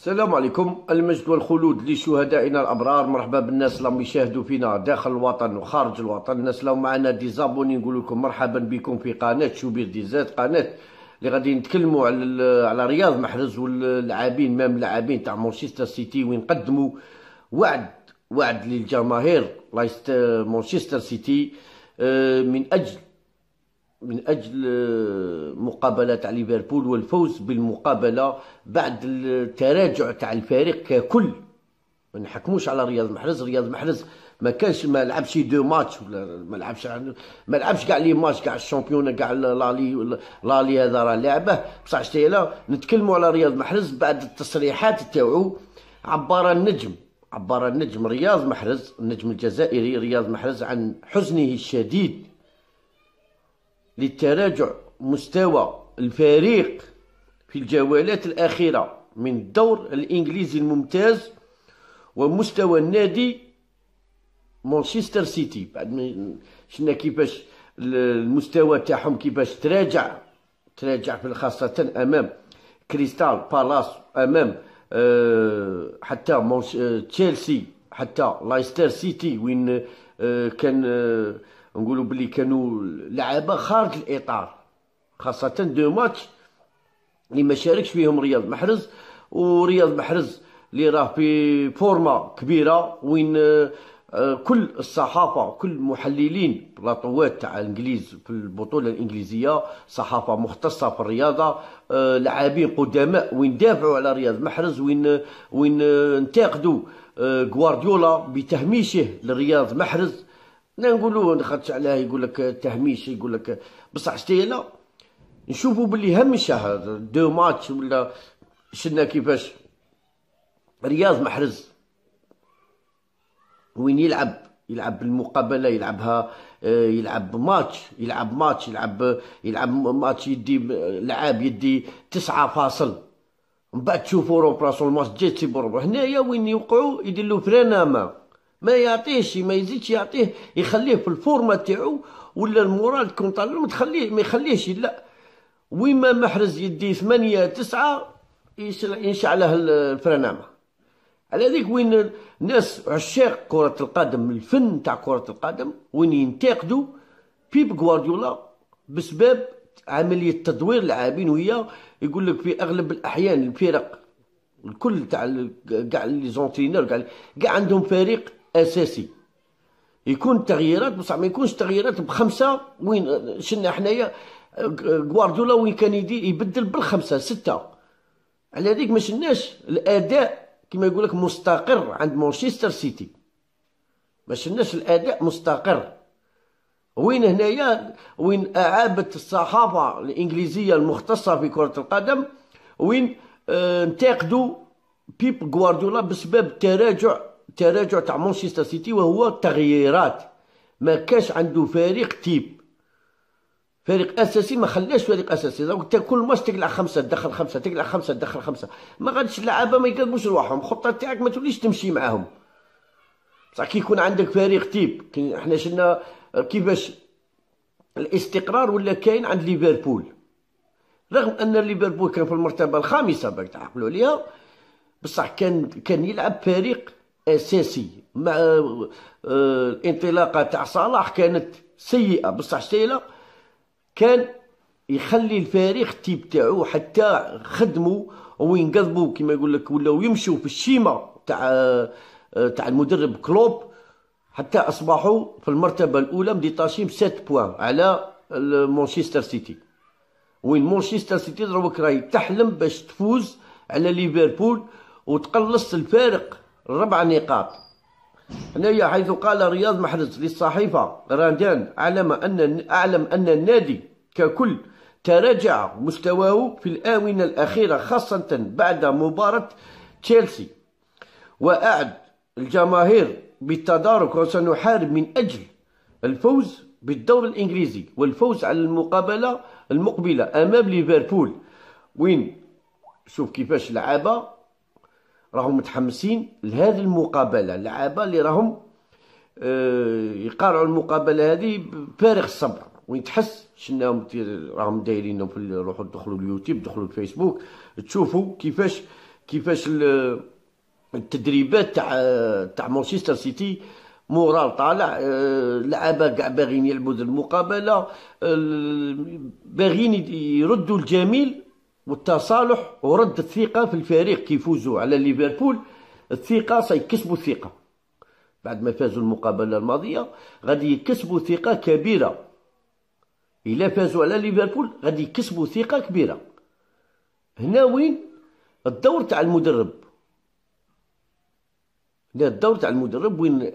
السلام عليكم المجد والخلود لشهدائنا الابرار مرحبا بالناس اللي يشاهدوا فينا داخل الوطن وخارج الوطن الناس اللي معنا ديزابوني نقول لكم مرحبا بكم في قناه شوبير ديزات قناه اللي غادي نتكلموا على على رياض محرز واللاعبين مام اللاعبين تاع مانشستر سيتي وين قدموا وعد وعد للجماهير مانشستر سيتي آه، من اجل من اجل آه، مقابله تاع ليفربول والفوز بالمقابله بعد التراجع تاع الفريق ككل ما نحكموش على رياض محرز رياض محرز ما كانش ما لعبش دو ماتش ولا ما لعبش ما لعبش كاع لي ماتش كاع الشامبيون كاع لالي لالي هذا راه لعبه بصح شتيلا نتكلموا على رياض محرز بعد التصريحات تاعو عبر النجم عبر النجم رياض محرز النجم الجزائري رياض محرز عن حزنه الشديد لتراجع مستوى الفريق في الجولات الأخيرة من الدور الإنجليزي الممتاز ومستوى النادي مانشستر سيتي بعد ما شفنا كيفاش المستوى تاعهم كيفاش تراجع تراجع خاصة أمام كريستال بالاس أمام أه حتى آه، تشيلسي حتى لايستر سيتي وين أه كان أه نقولوا بلي كانوا لعابه خارج الاطار خاصه دو ماتش اللي ما شاركش فيهم رياض محرز ورياض محرز اللي راه في فورما كبيره وين آه، كل الصحافه كل المحللين بلاطوات تاع الانجليز في البطوله الانجليزيه صحافه مختصه في الرياضه آه، لاعبين قدماء وين دافعوا على رياض محرز وين وين آه، انتقدوا غوارديولا بتهميشه لرياض محرز انا نعم، نقولوا نخرج عليه يقول لك تهميش يقول لك بصح شتي انا نشوفوا بلي همشه دو ماتش ولا شنا كيفاش رياض محرز وين يلعب يلعب المقابله يلعبها آه، يلعب ماتش يلعب ماتش يلعب يلعب ماتش يدي لعاب يدي تسعة فاصل من بعد تشوفوا روبراسون الماتش جيت تيبربر هنايا وين يوقعوا يدير له ما ما يعطيهش ما يزيدش يعطيه يخليه في الفورما تاعو ولا المورال كون طالع تخليه ما يخليهش لا ويما محرز يدي ثمانية تسعة ينشعله الفرنامة على ذيك وين الناس عشاق كرة القدم الفن تاع كرة القدم وين ينتقدوا بيب غوارديولا بسبب عملية تدوير اللاعبين وهي يقول لك في أغلب الأحيان الفرق الكل تاع كاع لي زونترينور كاع عندهم فريق اساسي يكون تغييرات بصح ما يكونش تغييرات بخمسه وين شلنا حنايا غوارديولا وين كان يدي يبدل بالخمسه سته على هذيك ما شلناش الاداء كما يقول لك مستقر عند مانشستر سيتي ما شلناش الاداء مستقر وين هنايا وين اعابت الصحافه الانجليزيه المختصه في كره القدم وين آه، انتقدوا بيب غوارديولا بسبب تراجع التراجع تاع مانشستر سيتي وهو تغييرات ما كاش عنده فريق تيب فريق اساسي ما خلاش فريق اساسي دونك انت كل ماتش تقلع خمسه تدخل خمسه تقلع خمسه تدخل خمسه ما غاديش اللعابه ما يقلبوش رواحهم الخطه تاعك ما توليش تمشي معاهم بصح كي يكون عندك فريق تيب احنا شلنا كيفاش الاستقرار ولا كاين عند ليفربول رغم ان ليفربول كان في المرتبه الخامسه باك تعقلوا عليها بصح كان كان يلعب فريق اساسي مع الانطلاقه آه، تاع صلاح كانت سيئه بصح سيئه كان يخلي الفريق تيب تاعو حتى خدموا وينقذبوا كما يقول لك ولاو يمشوا في الشيمه تاع آه، تاع المدرب كلوب حتى اصبحوا في المرتبه الاولى مديطاشين ب 7 بوان على مانشستر سيتي وين مانشستر سيتي دروك راهي تحلم باش تفوز على ليفربول وتقلص الفارق ربع نقاط هنايا حيث قال رياض محرز للصحيفة راندان أعلم أن أعلم أن النادي ككل تراجع مستواه في الآونة الأخيرة خاصة بعد مباراة تشيلسي وأعد الجماهير بالتدارك وسنحارب من أجل الفوز بالدور الإنجليزي والفوز على المقابلة المقبلة أمام ليفربول وين شوف كيفاش لعبة راهم متحمسين لهذه المقابله اللعابه اللي راهم آه، يقارعوا المقابله هذه بفارغ الصبر وين تحس شناهم راهم دايرينهم في روحوا دخلوا اليوتيوب دخلوا الفيسبوك تشوفوا كيفاش كيفاش التدريبات تاع تاع مانشستر سيتي مورال طالع آه، اللعابه كاع باغيين يلعبوا المقابله باغيين يردوا الجميل والتصالح ورد الثقة في الفريق كيفوزوا على ليفربول الثقة سيكسبوا الثقة بعد ما فازوا المقابلة الماضية غادي يكسبوا ثقة كبيرة إلا فازوا على ليفربول غادي يكسبوا ثقة كبيرة هنا وين الدور تاع المدرب هنا الدور تاع المدرب وين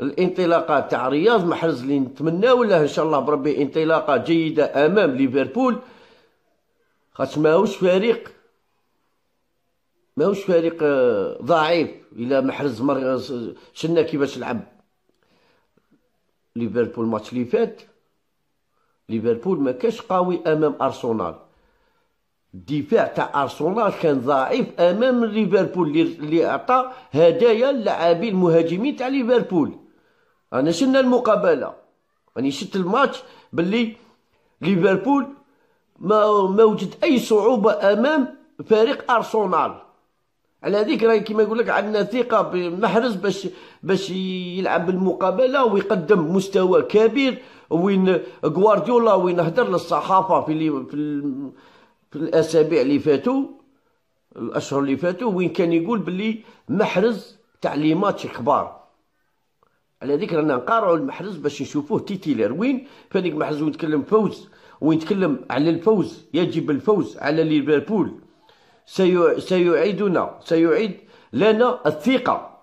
الانطلاقه تاع رياض محرز اللي نتمناو له ان شاء الله بربي انطلاقه جيده امام ليفربول خاطش ماهوش فريق ماهوش فريق آه، ضعيف الا محرز مر شنا كيفاش لعب ليفربول الماتش اللي فات ليفربول ما كاش قوي امام ارسنال الدفاع تاع ارسنال كان ضعيف امام ليفربول اللي عطى هدايا للاعبي المهاجمين تاع ليفربول انا شنا المقابله راني شفت الماتش باللي ليفربول ما ما وجد اي صعوبه امام فريق ارسنال على هذيك راهي يعني كيما يقول لك عندنا ثقه بمحرز باش باش يلعب بالمقابله ويقدم مستوى كبير وين غوارديولا وين هدر للصحافه في اللي في, ال... في الاسابيع اللي فاتوا الاشهر اللي فاتوا وين كان يقول بلي محرز تاع لي ماتش كبار على ذيك رانا نقارعوا المحرز باش نشوفوه تيتيلر وين فهاديك محرز ويتكلم فوز ويتكلم على الفوز يجب الفوز على ليفربول سيعيدنا سيعيد لنا الثقة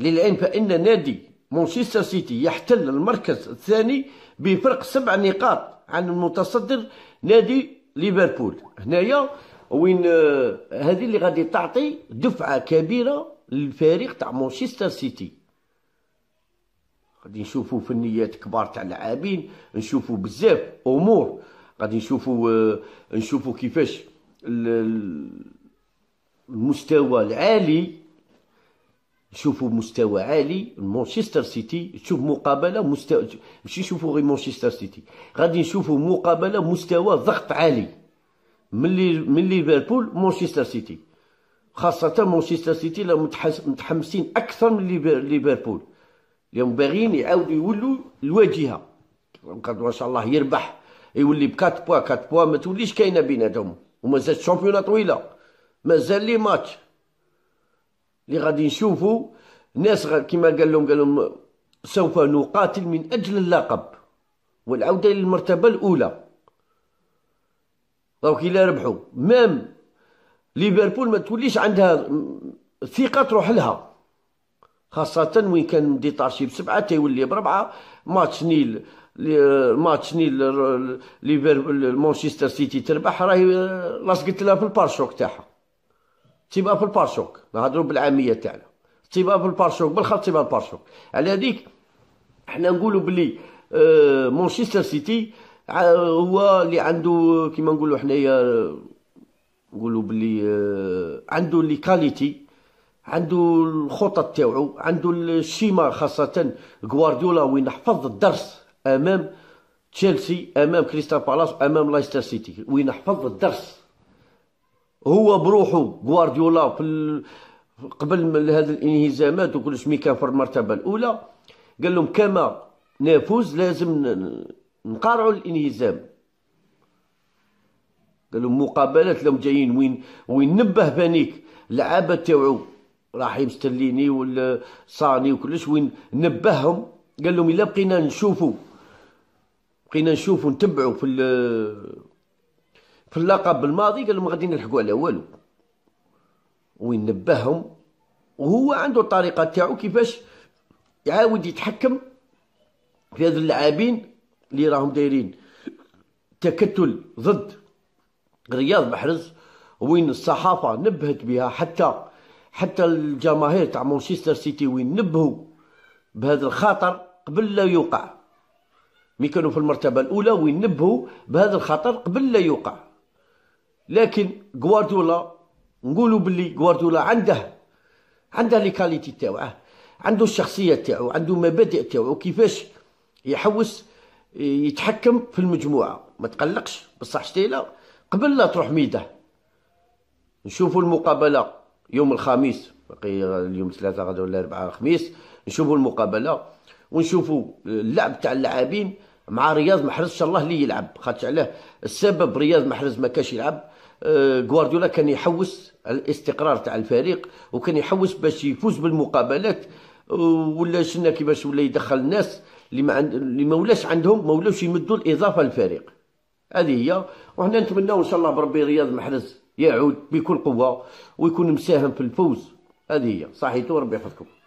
للعلم فإن نادي مانشستر سيتي يحتل المركز الثاني بفرق سبع نقاط عن المتصدر نادي ليفربول هنايا وين آه، هذه اللي غادي تعطي دفعة كبيرة للفريق تاع مانشستر سيتي غادي نشوفوا فنيات كبار تاع لاعبين نشوفوا بزاف امور غادي نشوفوا آه، نشوفوا كيفاش المستوى العالي نشوفوا مستوى عالي مانشستر سيتي تشوف مقابله مستوى ماشي نشوفوا غير مانشستر سيتي غادي نشوفوا مقابله مستوى ضغط عالي من من ليفربول مانشستر سيتي خاصه مانشستر سيتي لا متحمسين اكثر من ليفربول اليوم باغيين يعاودوا يولوا الواجهه ما شاء الله يربح يولي بكات بوا كات بوا ما توليش كاينه بيناتهم ومازال الشامبيونه طويله مازال لي ماتش اللي غادي نشوفوا ناس كما قال لهم قال لهم سوف نقاتل من اجل اللقب والعوده للمرتبه الاولى دونك الى ربحوا مام ليفربول ما توليش عندها ثقه تروح لها خاصة وين كان ديتارشي بسبعة تيولي بربعة ماتش نيل ماتش نيل ليفربول مانشستر سيتي تربح راهي آه، لاصقت لها في البارشوك تاعها تيبقى في البارشوك نهضرو بالعامية تاعنا تيبقى في البارشوك بالخط تيبقى البارشوك على هذيك حنا نقولوا بلي آه، مانشستر سيتي هو اللي عنده كيما نقولوا حنايا آه، نقولوا بلي عنده لي كاليتي عنده الخطط تاعو عنده الشيما خاصه غوارديولا وين حفظ الدرس امام تشيلسي امام كريستال بالاس امام لايستر سيتي وين حفظ الدرس هو بروحه غوارديولا في ال... قبل من هذه الانهزامات وكلش مي كان في المرتبه الاولى قال لهم كما نفوز لازم نقارعوا الانهزام قال لهم مقابلات لهم جايين وين وين نبه فانيك اللعابه تاعو رحيم ستليني والصاني وكلش وين نبههم قال لهم الا بقينا نشوفوا بقينا نشوفوا نتبعوا في في اللقب الماضي قال لهم غادي نلحقوا على والو وين نبههم وهو عنده الطريقه تاعو كيفاش يعاود يتحكم في هذ اللاعبين اللي راهم دايرين تكتل ضد رياض محرز وين الصحافه نبهت بها حتى حتى الجماهير تاع مانشستر سيتي وين نبهوا بهذا الخطر قبل لا يوقع مي كانوا في المرتبه الاولى وين نبهوا بهذا الخطر قبل لا يوقع لكن غوارديولا نقولوا باللي غوارديولا عنده عنده لي كاليتي تاعه عنده الشخصيه تاعو عنده مبادئ تاعو كيفاش يحوس يتحكم في المجموعه ما تقلقش بصح شتيلا قبل لا تروح ميده نشوفوا المقابله يوم الخميس باقي اليوم ثلاثة غدا ولا أربعة الخميس نشوفوا المقابلة ونشوفوا اللعب تاع اللاعبين مع رياض محرز إن شاء الله اللي يلعب خاطش علاه السبب رياض محرز ما كاش يلعب آه، غوارديولا كان يحوس على الاستقرار تاع الفريق وكان يحوس باش يفوز بالمقابلات ولا شنا كيفاش ولا يدخل الناس اللي ما عند... اللي ما ولاش عندهم ما ولاوش يمدوا الاضافه للفريق هذه هي وحنا نتمناو ان شاء الله بربي رياض محرز يعود بكل قوه ويكون مساهم في الفوز هذه هي صحيتو ربي يحفظكم